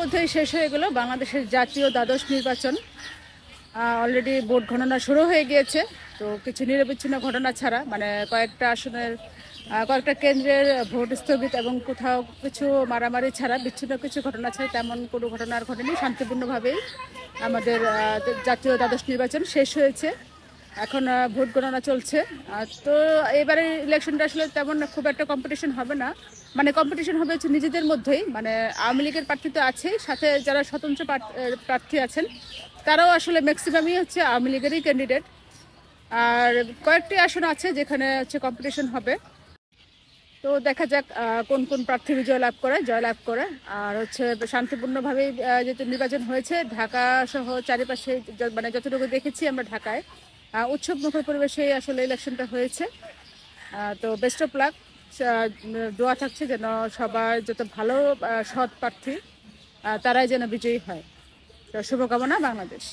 মধ্যেই শেষ হয়ে গেল বাংলাদেশের জাতীয় দ্বাদশ নির্বাচন অলরেডি ভোট গণনা শুরু হয়ে গিয়েছে তো কিছু নিরবিচ্ছিন্ন ঘটনা ছাড়া মানে কয়েকটা আসনের কয়েকটা কেন্দ্রের ভোট স্থগিত এবং কোথাও কিছু মারামারি ছাড়া বিচ্ছিন্ন কিছু ঘটনা ছাড়া তেমন কোনো ঘটনার ঘটেনি শান্তিপূর্ণভাবেই আমাদের জাতীয় দ্বাদশ নির্বাচন শেষ হয়েছে এখন ভোট গণনা চলছে তো এবারে ইলেকশনটা আসলে তেমন খুব একটা কম্পিটিশন হবে না মানে কম্পিটিশন হবে হচ্ছে নিজেদের মধ্যেই মানে আওয়ামী লীগের প্রার্থী তো আছেই সাথে যারা স্বতন্ত্র প্রার্থী আছেন তারাও আসলে ম্যাক্সিমামই হচ্ছে আওয়ামী লীগেরই ক্যান্ডিডেট আর কয়েকটি আসন আছে যেখানে হচ্ছে কম্পিটিশন হবে তো দেখা যাক কোন কোন প্রার্থী বিজয় লাভ করে জয়লাভ করে আর হচ্ছে শান্তিপূর্ণভাবেই যেহেতু নির্বাচন হয়েছে ঢাকা সহ চারিপাশে মানে যতটুকু দেখেছি আমরা ঢাকায় উৎসব মুখর পরিবেশে আসলে ইলেকশনটা হয়েছে তো বেস্ট অফ লাক দোয়া থাকছে যেন সবার যত ভালো সৎ প্রার্থী তারাই যেন বিজয়ী হয় তো শুভকামনা বাংলাদেশ